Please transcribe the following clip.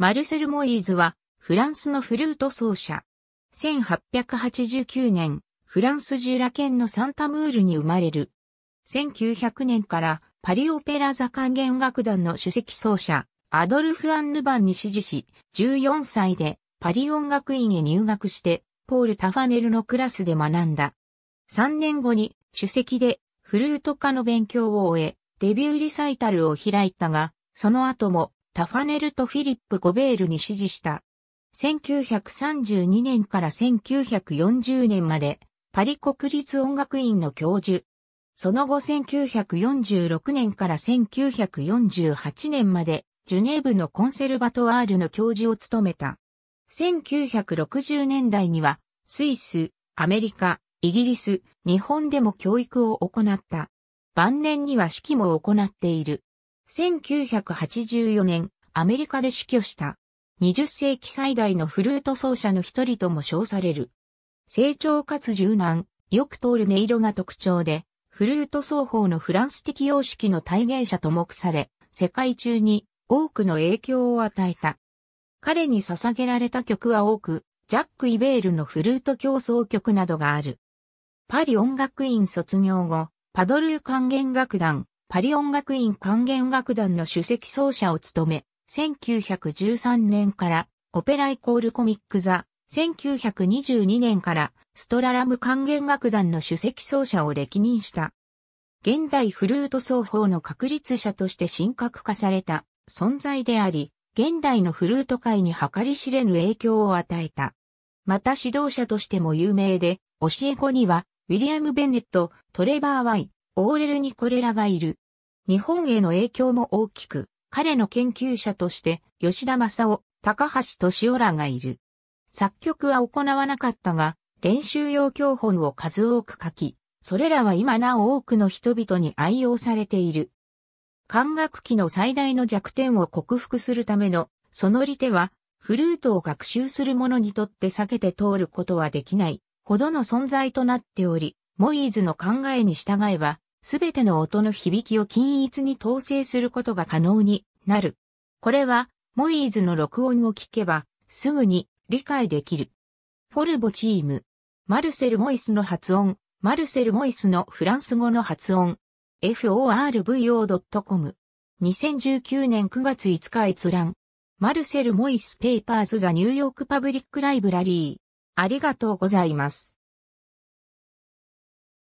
マルセル・モイーズは、フランスのフルート奏者。1889年、フランスジュラ県のサンタムールに生まれる。1900年からパリオペラ座管弦楽団の首席奏者、アドルフ・アン・ルバンに支持し、14歳でパリ音楽院へ入学して、ポール・タファネルのクラスで学んだ。3年後に首席でフルート科の勉強を終え、デビューリサイタルを開いたが、その後もタファネルとフィリップ・ゴベールに指示した。1932年から1940年までパリ国立音楽院の教授。その後1946年から1948年までジュネーブのコンセルバトワールの教授を務めた。1960年代にはスイス、アメリカ、イギリス、日本でも教育を行った。晩年には指揮も行っている。1984年、アメリカで死去した。20世紀最大のフルート奏者の一人とも称される。成長かつ柔軟、よく通る音色が特徴で、フルート奏法のフランス的様式の体現者と目され、世界中に多くの影響を与えた。彼に捧げられた曲は多く、ジャック・イベールのフルート競奏曲などがある。パリ音楽院卒業後、パドルー管弦楽団、パリ音楽院管弦楽団の首席奏者を務め、1913年からオペライコールコミックザ、1922年からストララム管弦楽団の首席奏者を歴任した。現代フルート奏法の確立者として神格化された存在であり、現代のフルート界に計り知れぬ影響を与えた。また指導者としても有名で、教え子には、ウィリアム・ベネット、トレバー・ワイ、オーレル・ニコレラがいる。日本への影響も大きく、彼の研究者として吉田正夫、高橋敏夫らがいる。作曲は行わなかったが、練習用教本を数多く書き、それらは今なお多くの人々に愛用されている。管楽器の最大の弱点を克服するための、その利手は、フルートを学習する者にとって避けて通ることはできない、ほどの存在となっており、モイーズの考えに従えば、すべての音の響きを均一に統制することが可能になる。これは、モイーズの録音を聞けば、すぐに理解できる。フォルボチーム。マルセル・モイスの発音。マルセル・モイスのフランス語の発音。forvo.com。2019年9月5日閲覧。マルセル・モイス・ペーパーズ・ザ・ニューヨーク・パブリック・ライブラリー。ありがとうございます。